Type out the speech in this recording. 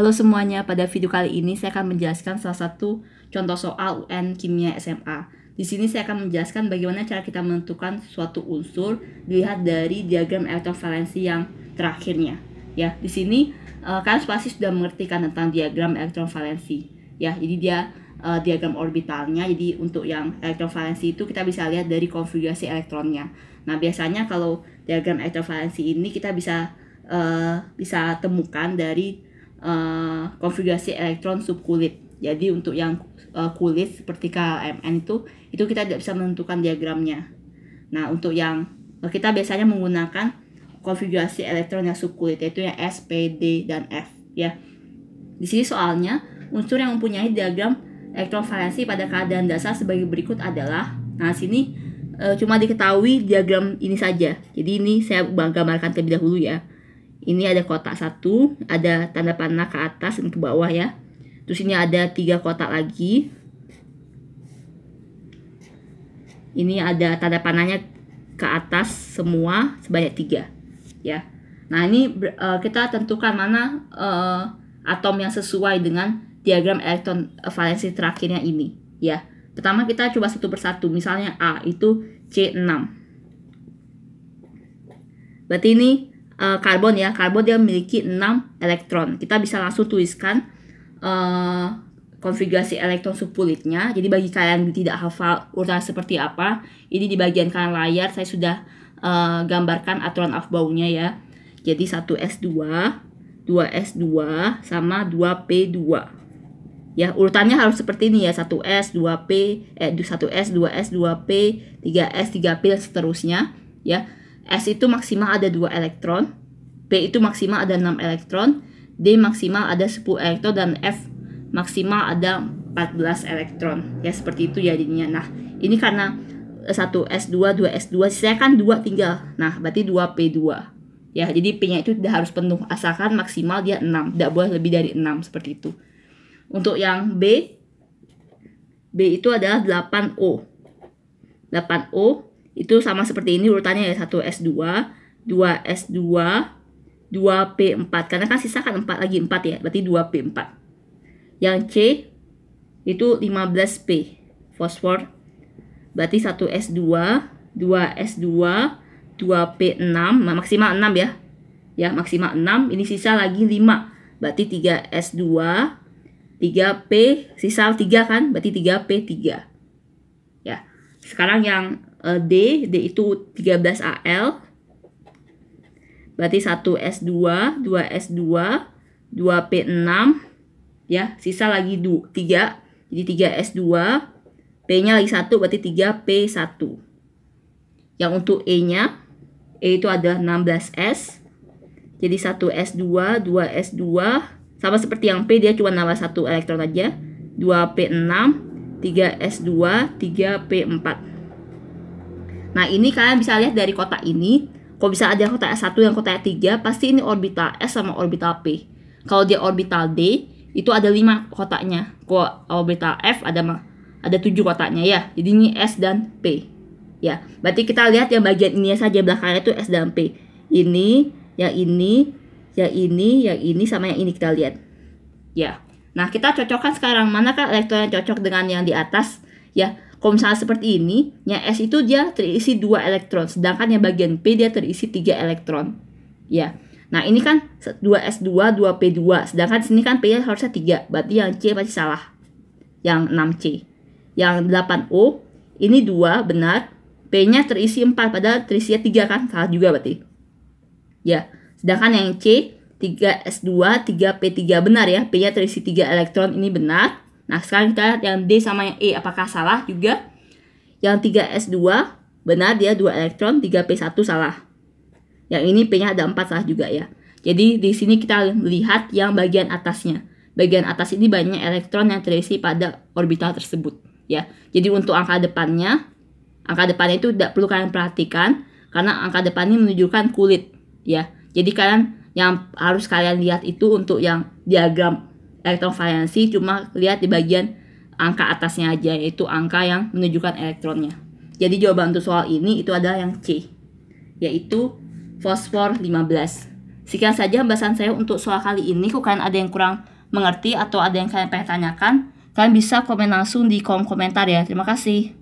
Halo semuanya, pada video kali ini saya akan menjelaskan salah satu contoh soal UN Kimia SMA. Di sini saya akan menjelaskan bagaimana cara kita menentukan suatu unsur dilihat dari diagram elektron valensi yang terakhirnya. Ya, di sini uh, kalian pasti sudah mengerti kan tentang diagram elektron valensi. Ya, jadi dia uh, diagram orbitalnya. Jadi untuk yang elektron valensi itu kita bisa lihat dari konfigurasi elektronnya. Nah, biasanya kalau diagram elektron valensi ini kita bisa uh, bisa temukan dari Eh, konfigurasi elektron subkulit. Jadi untuk yang uh, kulit seperti KMN itu itu kita tidak bisa menentukan diagramnya. Nah, untuk yang eh, kita biasanya menggunakan konfigurasi elektron yang subkulit yaitu yang S, P, D dan F ya. Di sini soalnya unsur yang mempunyai diagram elektron valensi pada keadaan dasar sebagai berikut adalah nah sini cuma diketahui diagram ini saja. Jadi ini saya gambarkan terlebih dahulu ya ini ada kotak satu ada tanda panah ke atas dan ke bawah ya terus ini ada tiga kotak lagi ini ada tanda panahnya ke atas semua sebanyak tiga ya nah ini uh, kita tentukan mana uh, atom yang sesuai dengan diagram elektron e, valensi terakhirnya ini ya pertama kita coba satu persatu misalnya A itu C6 berarti ini uh, karbon ya karbon dia memiliki 6 elektron kita bisa langsung tuliskan uh, konfigurasi elektron subpulitnya jadi bagi kalian yang tidak hafal urutan seperti apa ini di bagian kanan layar saya sudah uh, gambarkan aturan afbaunya ya jadi 1S2 2S2 sama 2P2 ya urutannya harus seperti ini ya 1S 2P eh 1S 2S 2P 3S 3P dan seterusnya ya S itu maksimal ada 2 elektron, P itu maksimal ada 6 elektron, D maksimal ada 10 elektron, dan F maksimal ada 14 elektron. Ya, seperti itu jadinya. Nah, ini karena 1 S2, 2 S2, saya kan 2 tinggal. Nah, berarti 2 P2. Ya, jadi P-nya itu tidak harus penuh, asalkan maksimal dia 6, tidak boleh lebih dari 6, seperti itu. Untuk yang B, B itu adalah 8O. 8O itu sama seperti ini urutannya ya 1 S2, 2 S2, 2 P4 karena kan sisa kan 4 lagi 4 ya, berarti 2 P4. Yang C itu 15 P fosfor. Berarti 1 S2, 2 S2, 2 P6, maksimal 6 ya. Ya, maksimal 6, ini sisa lagi 5. Berarti 3 S2, 3 P, sisa 3 kan, berarti 3 P3. Ya. Sekarang yang uh, D, D itu 13 AL. Berarti 1 S2, 2 S2, 2 P6 ya, sisa lagi 2, 3. Jadi 3 S2, P-nya lagi 1 berarti 3 P1. Yang untuk E-nya E itu adalah 16 S. Jadi 1 S2, 2 S2 sama seperti yang P dia cuma nambah 1 elektron aja. 2 P6, 3 S2, 3 P4. Nah, ini kalian bisa lihat dari kotak ini. Kalau bisa ada kotak S1 dan kotak S3, pasti ini orbital S sama orbital P. Kalau dia orbital D, itu ada 5 kotaknya. Kalau orbital F ada mah ada tujuh kotaknya ya. Jadi ini S dan P. Ya, berarti kita lihat yang bagian ini saja belakangnya itu S dan P. Ini, yang ini, yang ini, yang ini sama yang ini kita lihat. Ya. Nah, kita cocokkan sekarang manakah elektron yang cocok dengan yang di atas? Ya, kalau misalnya seperti ini, yang S itu dia terisi dua elektron, sedangkan yang bagian P dia terisi tiga elektron. Ya. Nah, ini kan 2S2, 2P2, sedangkan sini kan P-nya harusnya 3, berarti yang C pasti salah. Yang 6C. Yang 8O, ini 2, benar. P-nya terisi 4, padahal terisinya 3 kan, salah juga berarti. Ya, sedangkan yang C, 3S2, 3P3 benar ya. P-nya terisi 3 elektron, ini benar. Nah, sekarang kita lihat yang D sama yang E apakah salah juga? Yang 3S2 benar dia 2 elektron, 3P1 salah. Yang ini P-nya ada 4 salah juga ya. Jadi di sini kita lihat yang bagian atasnya. Bagian atas ini banyak elektron yang terisi pada orbital tersebut ya. Jadi untuk angka depannya, angka depannya itu tidak perlu kalian perhatikan karena angka depan ini menunjukkan kulit ya. Jadi kalian yang harus kalian lihat itu untuk yang diagram elektron valensi cuma lihat di bagian angka atasnya aja yaitu angka yang menunjukkan elektronnya. Jadi jawaban untuk soal ini itu adalah yang C yaitu fosfor 15. Sekian saja pembahasan saya untuk soal kali ini. Kalau kalian ada yang kurang mengerti atau ada yang kalian pengen tanyakan, kalian bisa komen langsung di kolom komentar ya. Terima kasih.